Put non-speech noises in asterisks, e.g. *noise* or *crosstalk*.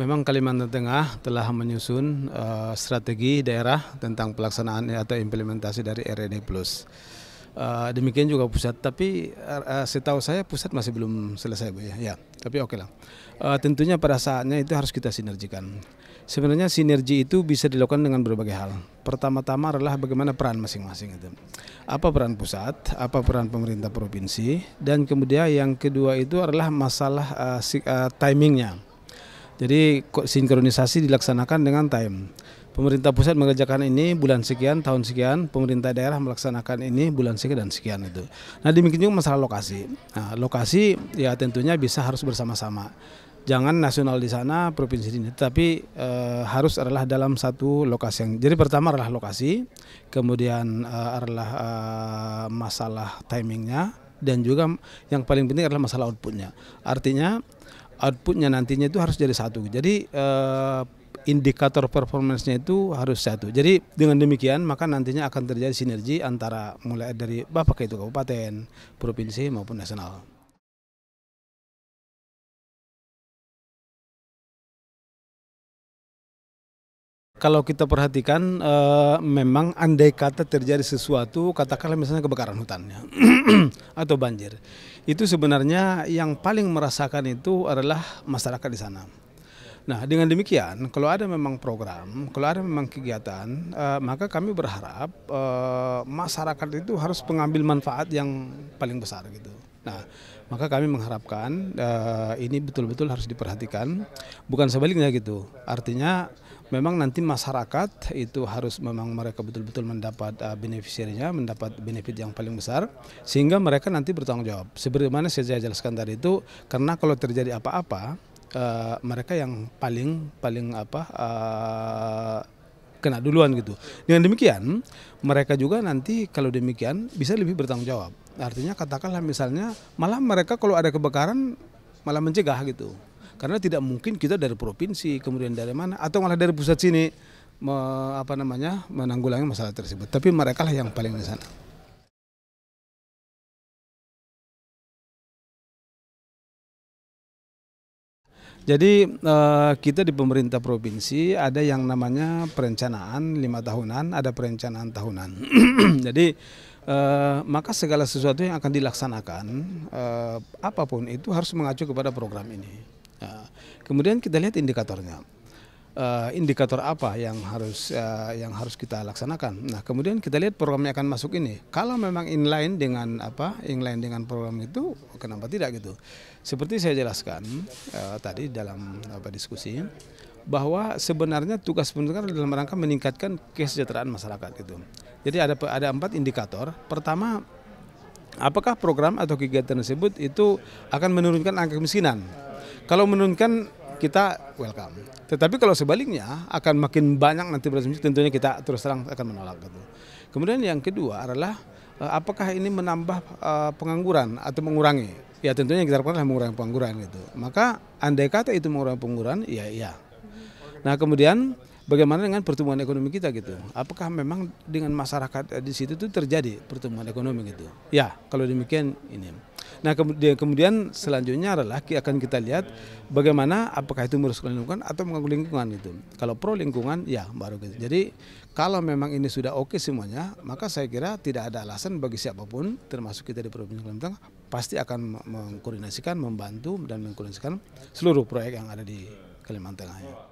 Memang Kalimantan Tengah telah menyusun uh, strategi daerah tentang pelaksanaan atau implementasi dari RED Plus. Uh, demikian juga pusat, tapi uh, setahu saya pusat masih belum selesai bu ya. ya tapi oke okay lah. Uh, tentunya pada saatnya itu harus kita sinergikan. Sebenarnya sinergi itu bisa dilakukan dengan berbagai hal. Pertama-tama adalah bagaimana peran masing-masing itu. Apa peran pusat, apa peran pemerintah provinsi, dan kemudian yang kedua itu adalah masalah uh, timingnya jadi sinkronisasi dilaksanakan dengan time. Pemerintah pusat mengerjakan ini bulan sekian, tahun sekian. Pemerintah daerah melaksanakan ini bulan sekian dan sekian itu. Nah demikian juga masalah lokasi. Nah, lokasi ya tentunya bisa harus bersama-sama. Jangan nasional di sana, provinsi di sini, tapi e, harus adalah dalam satu lokasi yang. Jadi pertama adalah lokasi, kemudian e, adalah e, masalah timingnya, dan juga yang paling penting adalah masalah outputnya. Artinya outputnya nantinya itu harus jadi satu. Jadi uh, indikator performancenya itu harus satu. Jadi dengan demikian maka nantinya akan terjadi sinergi antara mulai dari bapak itu kabupaten, provinsi maupun nasional. kalau kita perhatikan e, memang andai kata terjadi sesuatu katakanlah misalnya kebakaran hutannya *clears throat* atau banjir itu sebenarnya yang paling merasakan itu adalah masyarakat di sana. Nah dengan demikian kalau ada memang program kalau ada memang kegiatan e, maka kami berharap e, masyarakat itu harus mengambil manfaat yang paling besar gitu. Nah, maka kami mengharapkan uh, ini betul-betul harus diperhatikan, bukan sebaliknya gitu. Artinya memang nanti masyarakat itu harus memang mereka betul-betul mendapat uh, beneficiarinya, mendapat benefit yang paling besar, sehingga mereka nanti bertanggung jawab. Sebagaimana saya jelaskan tadi itu, karena kalau terjadi apa-apa, uh, mereka yang paling paling apa uh, kena duluan gitu. Dengan demikian, mereka juga nanti kalau demikian bisa lebih bertanggung jawab. Artinya katakanlah misalnya malah mereka kalau ada kebakaran malah mencegah gitu. Karena tidak mungkin kita dari provinsi, kemudian dari mana, atau malah dari pusat sini me, apa namanya menanggulangi masalah tersebut. Tapi mereka lah yang paling di sana. Jadi eh, kita di pemerintah provinsi ada yang namanya perencanaan lima tahunan, ada perencanaan tahunan. *clears throat* Jadi eh, maka segala sesuatu yang akan dilaksanakan eh, apapun itu harus mengacu kepada program ini. Kemudian kita lihat indikatornya. Uh, indikator apa yang harus uh, yang harus kita laksanakan. Nah, kemudian kita lihat program yang akan masuk ini. Kalau memang inline dengan apa? Inline dengan program itu, kenapa tidak gitu? Seperti saya jelaskan uh, tadi dalam apa diskusi bahwa sebenarnya tugas pemerintah dalam rangka meningkatkan kesejahteraan masyarakat gitu. Jadi ada ada empat indikator. Pertama apakah program atau kegiatan tersebut itu akan menurunkan angka kemiskinan. Kalau menurunkan kita welcome. Tetapi kalau sebaliknya akan makin banyak nanti berasumsi tentunya kita terus terang akan menolak gitu. Kemudian yang kedua adalah eh, apakah ini menambah eh, pengangguran atau mengurangi? Ya tentunya kita harapkan adalah mengurangi pengangguran gitu. Maka andai kata itu mengurangi pengangguran, ya iya. Nah kemudian bagaimana dengan pertumbuhan ekonomi kita gitu. Apakah memang dengan masyarakat eh, di situ itu terjadi pertumbuhan ekonomi gitu? Ya, kalau demikian ini. Nah kemudian kemudian selanjutnya adalah akan kita lihat bagaimana apakah itu merusak lingkungan atau mengganggu lingkungan itu. Kalau pro lingkungan ya baru gitu. Jadi kalau memang ini sudah oke semuanya, maka saya kira tidak ada alasan bagi siapapun termasuk kita di Provinsi Kalimantan pasti akan mengkoordinasikan, membantu dan mengkoordinasikan seluruh proyek yang ada di Kalimantan Tengah. Ya.